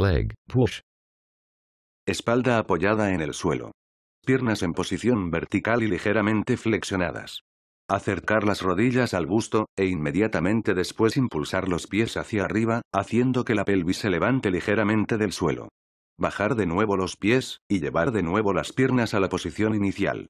Leg, push. Espalda apoyada en el suelo. Piernas en posición vertical y ligeramente flexionadas. Acercar las rodillas al busto, e inmediatamente después impulsar los pies hacia arriba, haciendo que la pelvis se levante ligeramente del suelo. Bajar de nuevo los pies, y llevar de nuevo las piernas a la posición inicial.